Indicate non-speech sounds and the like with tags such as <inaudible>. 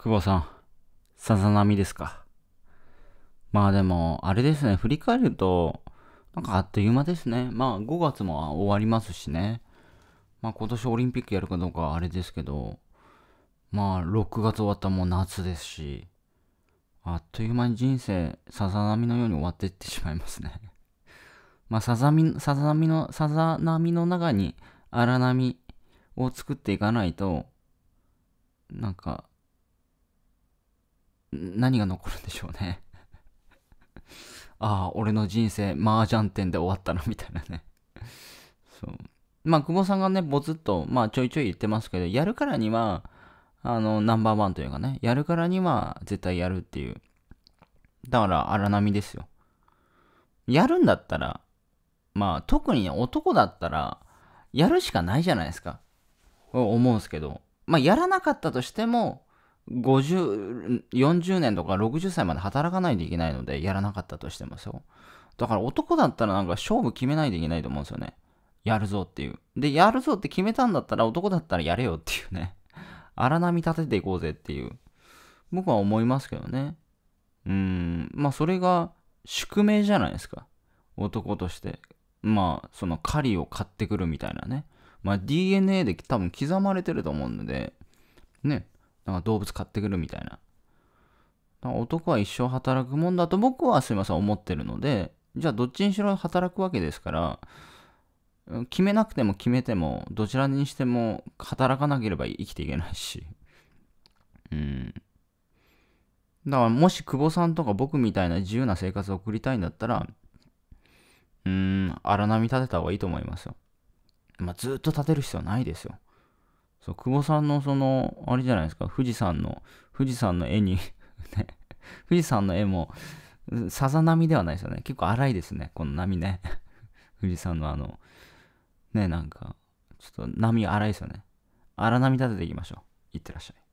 久保さん、さざ波ですか。まあでも、あれですね、振り返ると、なんかあっという間ですね。まあ5月も終わりますしね。まあ今年オリンピックやるかどうかはあれですけど、まあ6月終わったらもう夏ですし、あっという間に人生、さざ波のように終わっていってしまいますね。<laughs> まあさざみ、さざ波の、さざ波の中に荒波を作っていかないと、なんか何が残るんでしょうねああ、俺の人生、麻雀店で終わったな、みたいなねそう。まあ、久保さんがね、ぼつっと、まあ、ちょいちょい言ってますけど、やるからには、あの、ナンバーワンというかね、やるからには絶対やるっていう。だから、荒波ですよ。やるんだったら、まあ、特に男だったら、やるしかないじゃないですか。思うんすけど。まあ、やらなかったとしても、50、40年とか60歳まで働かないといけないので、やらなかったとしてもそう。だから男だったらなんか勝負決めないといけないと思うんですよね。やるぞっていう。で、やるぞって決めたんだったら男だったらやれよっていうね。<laughs> 荒波立てていこうぜっていう。僕は思いますけどね。うん。まあそれが宿命じゃないですか。男として。まあその狩りを買ってくるみたいなね。まあ DNA で多分刻まれてると思うので、ね。なんか動物買ってくるみたいな。男は一生働くもんだと僕はすいません思ってるので、じゃあどっちにしろ働くわけですから、決めなくても決めても、どちらにしても働かなければ生きていけないし。うん。だからもし久保さんとか僕みたいな自由な生活を送りたいんだったら、うーん、荒波立てた方がいいと思いますよ。まあ、ずっと立てる必要ないですよ。そう、久保さんのその、あれじゃないですか、富士山の、富士山の絵に <laughs> ね、富士山の絵も、さざ波ではないですよね。結構荒いですね、この波ね。<laughs> 富士山のあの、ね、なんか、ちょっと波荒いですよね。荒波立てていきましょう。いってらっしゃい。